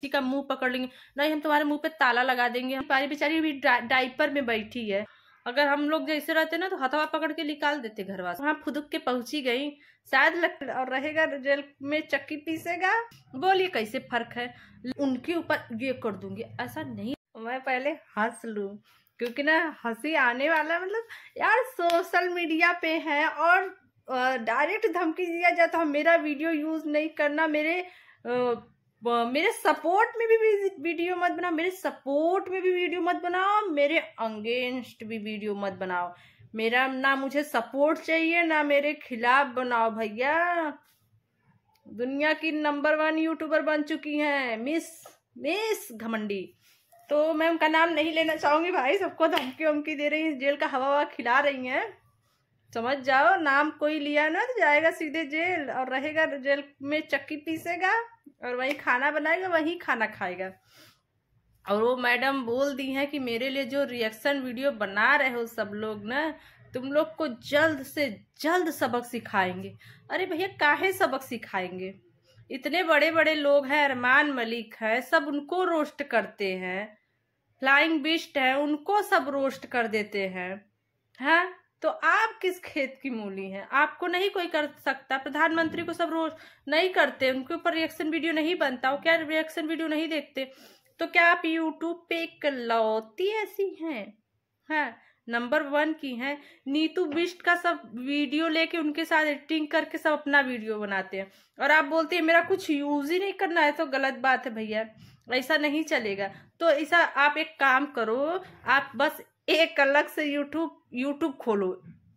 किसी का मुंह पकड़ लेंगे नहीं हम तुम्हारे मुंह पे ताला लगा देंगे हमारी बेचारी अभी डा, डाइपर में बैठी है अगर हम लोग जैसे रहते ना तो हथवा पकड़ के निकाल देते घर वाले वहाँ फुदक के पहुंची गई शायद लग और रहेगा जेल में चक्की पीसेगा बोलिए कैसे फर्क है उनके ऊपर ये कर दूंगी ऐसा नहीं मैं पहले हंस लू क्योंकि ना हंसी आने वाला मतलब यार सोशल मीडिया पे है और डायरेक्ट धमकी दिया जाता तो है मेरा वीडियो यूज नहीं करना मेरे आ, मेरे सपोर्ट में भी वीडियो मत बनाओ मेरे सपोर्ट में भी वीडियो मत बनाओ मेरे अंगेंस्ट भी वीडियो मत बनाओ मेरा ना मुझे सपोर्ट चाहिए ना मेरे खिलाफ बनाओ भैया दुनिया की नंबर वन यूट्यूबर बन चुकी हैं मिस मिस घमंडी तो मैं उनका नाम नहीं लेना चाहूंगी भाई सबको धमकी वमकी दे रही हैं जेल का हवा हवा खिला रही हैं समझ जाओ नाम कोई लिया ना तो जाएगा सीधे जेल और रहेगा जेल में चक्की पीसेगा और वही खाना बनाएगा वही खाना खाएगा और वो मैडम बोल दी है कि मेरे लिए जो रिएक्शन वीडियो बना रहे हो सब लोग ना तुम लोग को जल्द से जल्द सबक सिखाएंगे अरे भैया काहे सबक सिखाएंगे इतने बड़े बड़े लोग हैं अरमान मलिक है सब उनको रोस्ट करते हैं फ्लाइंग बिस्ट है उनको सब रोस्ट कर देते हैं हैं हाँ? तो आप किस खेत की मूली हैं आपको नहीं कोई कर सकता प्रधानमंत्री को सब रोज नहीं करते उनके ऊपर रिएक्शन वीडियो नहीं बनता वो क्या रिएक्शन वीडियो नहीं देखते तो क्या आप यूट्यूब पे इकलौती ऐसी हैं है नंबर वन की हैं नीतू बिस्ट का सब वीडियो लेके उनके साथ एडिटिंग करके सब अपना वीडियो बनाते हैं और आप बोलते हैं मेरा कुछ यूज ही नहीं करना है तो गलत बात है भैया ऐसा नहीं चलेगा तो ऐसा आप एक काम करो आप बस एक अलग से यूट्यूब यूट्यूब खोलो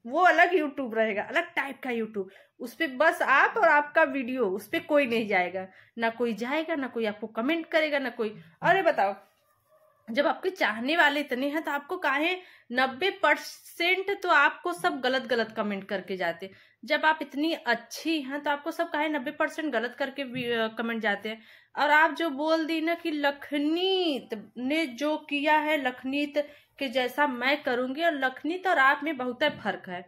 वो अलग यूट्यूब रहेगा अलग टाइप का यूट्यूब उस पर बस आप और आपका वीडियो उस पर कोई नहीं जाएगा ना कोई जाएगा ना कोई आपको कमेंट करेगा ना कोई अरे बताओ जब आपके चाहने वाले इतने हैं तो आपको काहे नब्बे परसेंट तो आपको सब गलत गलत कमेंट करके जाते जब आप इतनी अच्छी हैं तो आपको सब काहे नब्बे परसेंट गलत करके कमेंट जाते हैं और आप जो बोल दी ना कि लखनीत ने जो किया है लखनीत के जैसा मैं करूंगी और लखनीत और आप में बहुत फर्क है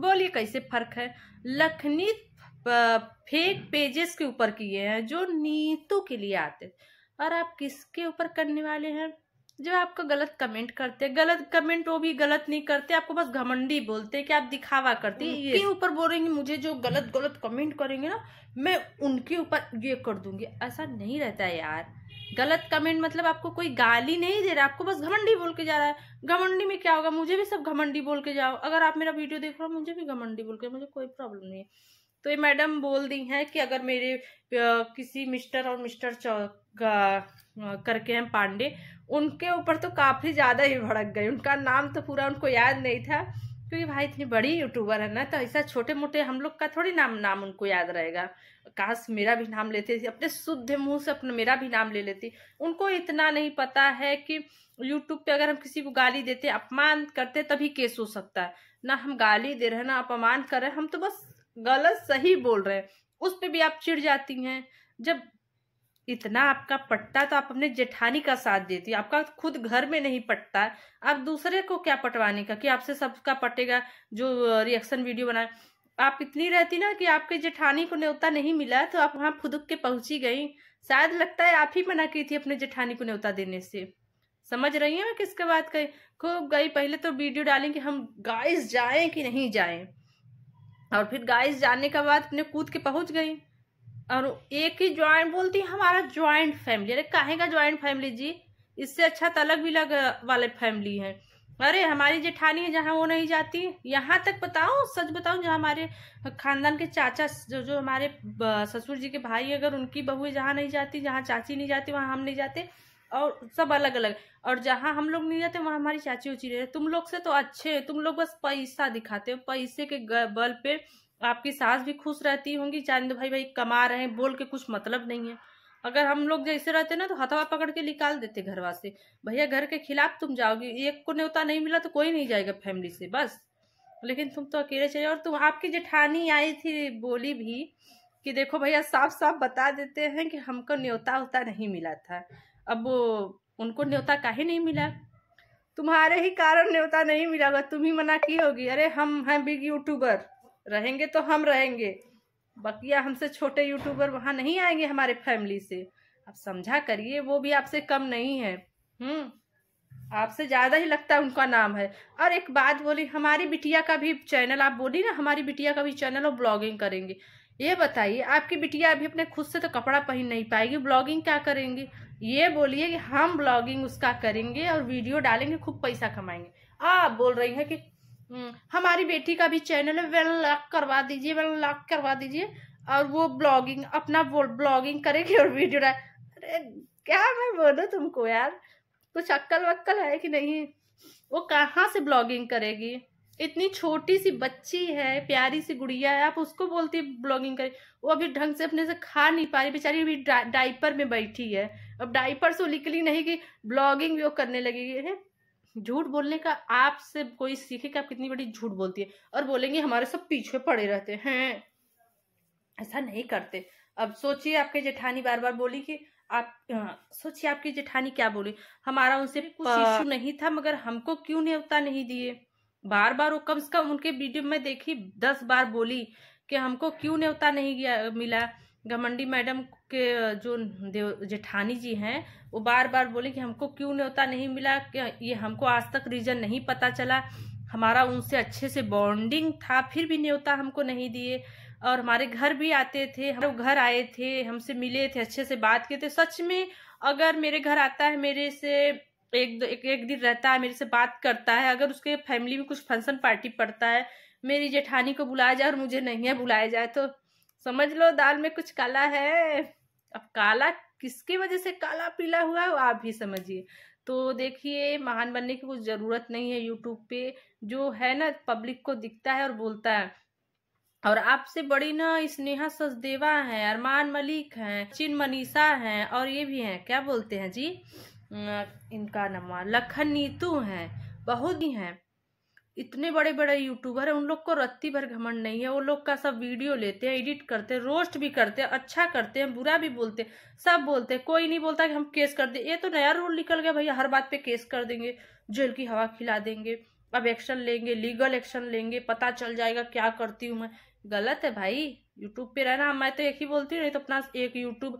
बोलिए कैसे फर्क है लखनीत फेक पेजेस के ऊपर किए हैं जो नीतू के लिए आते और आप किसके ऊपर करने वाले हैं जो आपको गलत कमेंट करते हैं गलत कमेंट वो भी गलत नहीं करते आपको बस घमंडी बोलते हैं कि आप दिखावा करते हैं ऊपर बोलेंगे मुझे जो गलत गलत कमेंट करेंगे ना मैं उनके ऊपर ये कर दूंगी ऐसा नहीं रहता है यार गलत कमेंट मतलब आपको कोई गाली नहीं दे रहा आपको बस घमंडी बोल के जा रहा है घमंडी में क्या होगा मुझे भी सब घमंडी बोल के जाओ अगर आप मेरा वीडियो देख रहे हो मुझे भी घमंडी बोल के मुझे कोई प्रॉब्लम नहीं है तो ये मैडम बोल दी है कि अगर मेरे किसी मिस्टर और मिस्टर करके हैं पांडे उनके ऊपर तो काफ़ी ज़्यादा ही भड़क गई उनका नाम तो पूरा उनको याद नहीं था क्योंकि भाई इतनी बड़ी यूट्यूबर है ना तो ऐसा छोटे मोटे हम लोग का थोड़ी नाम नाम उनको याद रहेगा काश मेरा भी नाम लेते थे अपने शुद्ध मुंह से अपने मेरा भी नाम ले लेती उनको इतना नहीं पता है कि यूट्यूब पे अगर हम किसी को गाली देते अपमान करते तभी केस हो सकता है ना हम गाली दे रहे ना अपमान कर रहे हम तो बस गलत सही बोल रहे हैं उस पर भी आप चिड़ जाती हैं जब इतना आपका पट्टा तो आप अपने जेठानी का साथ देती है आपका खुद घर में नहीं पटता है आप दूसरे को क्या पटवाने का कि आपसे सबका पटेगा जो रिएक्शन वीडियो बनाए आप इतनी रहती ना कि आपके जेठानी को न्योता नहीं मिला तो आप वहां फुदक के पहुंची गई शायद लगता है आप ही मना की थी अपने जेठानी को न्योता देने से समझ रही है मैं किसके बात कही खूब गई पहले तो वीडियो डालें कि हम गाइस जाएं कि नहीं जाएं और फिर गाइस जाने के बाद अपने कूद के पहुंच गई और एक ही ज्वाइंट बोलती है हमारा ज्वाइंट फैमिली अरे काहे का ज्वाइंट फैमिली जी इससे अच्छा तो अलग विलग वाले फैमिली है अरे हमारी जेठानी है जहाँ वो नहीं जाती यहाँ तक बताओ सच बताओ जो हमारे खानदान के चाचा जो जो हमारे ससुर जी के भाई अगर उनकी बहू जहाँ नहीं जाती जहाँ चाची नहीं जाती वहाँ हम नहीं जाते और सब अलग अलग और जहाँ हम लोग नहीं जाते वहाँ हमारी चाची उची रहे तुम लोग से तो अच्छे तुम लोग बस पैसा दिखाते हो पैसे के बल पे आपकी सास भी खुश रहती होंगी चांद दो भाई भाई कमा रहे हैं बोल के कुछ मतलब नहीं है अगर हम लोग जैसे रहते ना तो हथवा पकड़ के निकाल देते घरवा से भैया घर के खिलाफ तुम जाओगी एक को न्योता नहीं मिला तो कोई नहीं जाएगा फैमिली से बस लेकिन तुम तो अकेले चले और तुम आपकी जेठानी आई थी बोली भी कि देखो भैया साफ साफ बता देते हैं कि हमको न्योता उता नहीं मिला था अब उनको न्योता का नहीं मिला तुम्हारे ही कारण न्योता नहीं मिला तुम ही मना की होगी अरे हम हैं बिग यूट्यूबर रहेंगे तो हम रहेंगे बकिया हमसे छोटे यूट्यूबर वहाँ नहीं आएंगे हमारे फैमिली से आप समझा करिए वो भी आपसे कम नहीं है हम्म आपसे ज़्यादा ही लगता है उनका नाम है और एक बात बोली हमारी बिटिया का भी चैनल आप बोली ना हमारी बिटिया का भी चैनल और ब्लॉगिंग करेंगे ये बताइए आपकी बिटिया अभी अपने खुद से तो कपड़ा पहन नहीं पाएगी ब्लॉगिंग क्या करेंगी ये बोलिए कि हम ब्लॉगिंग उसका करेंगे और वीडियो डालेंगे खूब पैसा कमाएंगे आप बोल रही है कि हम्म। हमारी बेटी का भी चैनल है वेल लाख करवा दीजिए वेल लाख करवा दीजिए और वो ब्लॉगिंग अपना ब्लॉगिंग करेगी और वीडियो अरे क्या मैं बोलूँ तुमको यार कुछ अक्कल वक्कल है कि नहीं वो कहाँ से ब्लॉगिंग करेगी इतनी छोटी सी बच्ची है प्यारी सी गुड़िया है आप उसको बोलती है ब्लॉगिंग करे वो अभी ढंग से अपने से खा नहीं पा रही बेचारी अभी डाइपर में बैठी है अब डाइपर से वो निकली नहीं कि ब्लॉगिंग भी वो करने लगेगी है झूठ बोलने का आपसे कोई सीखे कि आप कितनी बड़ी झूठ बोलती है और बोलेंगे हमारे सब पीछे पड़े रहते हैं ऐसा नहीं करते अब सोचिए आपके जेठानी बार बार बोली कि आप सोचिए आपकी जेठानी क्या बोली हमारा उनसे कुछ इशू नहीं था मगर हमको क्यों न्यौता नहीं दिए बार बार वो कम से कम उनके वीडियो में देखी दस बार बोली कि हमको क्यों न्योता नहीं गया मिला घमंडी मैडम के जो देव जेठानी जी हैं वो बार बार बोले कि हमको क्यों न्योता नहीं मिला ये हमको आज तक रीज़न नहीं पता चला हमारा उनसे अच्छे से बॉन्डिंग था फिर भी न्योता हमको नहीं दिए और हमारे घर भी आते थे हम घर आए थे हमसे मिले थे अच्छे से बात किए थे सच में अगर मेरे घर आता है मेरे से एक दो एक, एक दिन रहता है मेरे से बात करता है अगर उसके फैमिली में कुछ फंक्शन पार्टी पड़ता है मेरी जेठानी को बुलाया जाए और मुझे नहीं है बुलाया जाए तो समझ लो दाल में कुछ काला है अब काला किसकी वजह से काला पीला हुआ है आप भी समझिए तो देखिए महान बनने की कुछ ज़रूरत नहीं है यूट्यूब पे जो है ना पब्लिक को दिखता है और बोलता है और आपसे बड़ी ना स्नेहा सचदेवा हैं अरमान मलिक हैं चिन मनीषा हैं और ये भी हैं क्या बोलते हैं जी इनका नाम लखन नीतू हैं बहुत ही हैं इतने बड़े बड़े यूट्यूबर हैं उन लोग को रत्ती भर घमंड नहीं है वो लोग का सब वीडियो लेते हैं एडिट करते हैं रोस्ट भी करते हैं अच्छा करते हैं बुरा भी बोलते हैं सब बोलते हैं कोई नहीं बोलता कि हम केस कर दें ये तो नया रूल निकल गया भैया हर बात पे केस कर देंगे जेल की हवा खिला देंगे अब एक्शन लेंगे लीगल एक्शन लेंगे पता चल जाएगा क्या करती हूँ मैं गलत है भाई यूट्यूब पे रहना मैं तो एक ही बोलती हूँ नहीं तो अपना एक यूट्यूब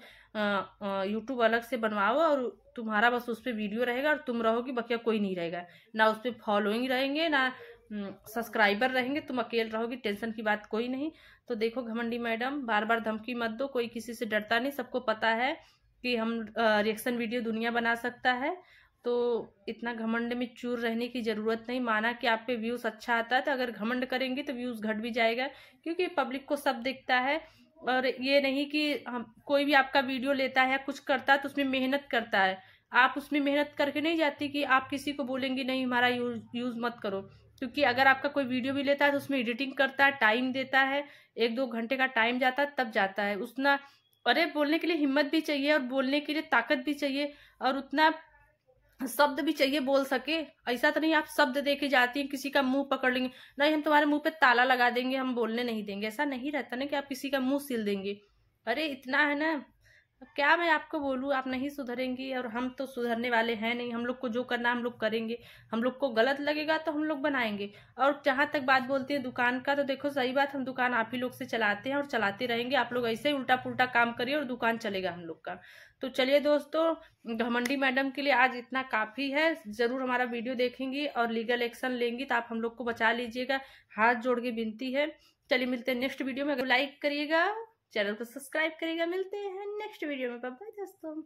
यूट्यूब अलग से बनवाओ और तुम्हारा बस उस पर वीडियो रहेगा और तुम रहोगी बाकी कोई नहीं रहेगा ना उस पर फॉलोइंग रहेंगे ना सब्सक्राइबर हम्म, रहेंगे तुम अकेल रहोगी टेंशन की बात कोई नहीं तो देखो घमंडी मैडम बार बार धमकी मत दो कोई किसी से डरता नहीं सबको पता है कि हम रिएक्शन वीडियो दुनिया बना सकता है तो इतना घमंड में चूर रहने की ज़रूरत नहीं माना कि आप पे व्यूज़ अच्छा आता है तो अगर घमंड करेंगे तो व्यूज़ घट भी जाएगा क्योंकि पब्लिक को सब देखता है और ये नहीं कि हम कोई भी आपका वीडियो लेता है कुछ करता है तो उसमें मेहनत करता है आप उसमें मेहनत करके नहीं जाती कि आप किसी को बोलेंगे नहीं हमारा यूज यूज़ मत करो क्योंकि अगर आपका कोई वीडियो भी लेता है तो उसमें एडिटिंग करता है टाइम देता है एक दो घंटे का टाइम जाता है तब जाता है उतना अरे बोलने के लिए हिम्मत भी चाहिए और बोलने के लिए ताकत भी चाहिए और उतना शब्द भी चाहिए बोल सके ऐसा तो नहीं आप शब्द के जाती हैं किसी का मुंह पकड़ लेंगे नहीं हम तुम्हारे मुंह पे ताला लगा देंगे हम बोलने नहीं देंगे ऐसा नहीं रहता ना कि आप किसी का मुंह सिल देंगे अरे इतना है ना तो क्या मैं आपको बोलूँ आप नहीं सुधरेंगी और हम तो सुधरने वाले हैं नहीं हम लोग को जो करना हम लोग करेंगे हम लोग को गलत लगेगा तो हम लोग बनाएंगे और जहाँ तक बात बोलती है दुकान का तो देखो सही बात हम दुकान आप ही लोग से चलाते हैं और चलाते रहेंगे आप लोग ऐसे ही उल्टा पुल्टा काम करिए और दुकान चलेगा हम लोग का तो चलिए दोस्तों घमंडी मैडम के लिए आज इतना काफ़ी है ज़रूर हमारा वीडियो देखेंगी और लीगल एक्शन लेंगी तो आप हम लोग को बचा लीजिएगा हाथ जोड़ के विनती है चलिए मिलते हैं नेक्स्ट वीडियो में लाइक करिएगा चैनल को सब्सक्राइब करेगा मिलते हैं नेक्स्ट वीडियो में बाय दोस्तों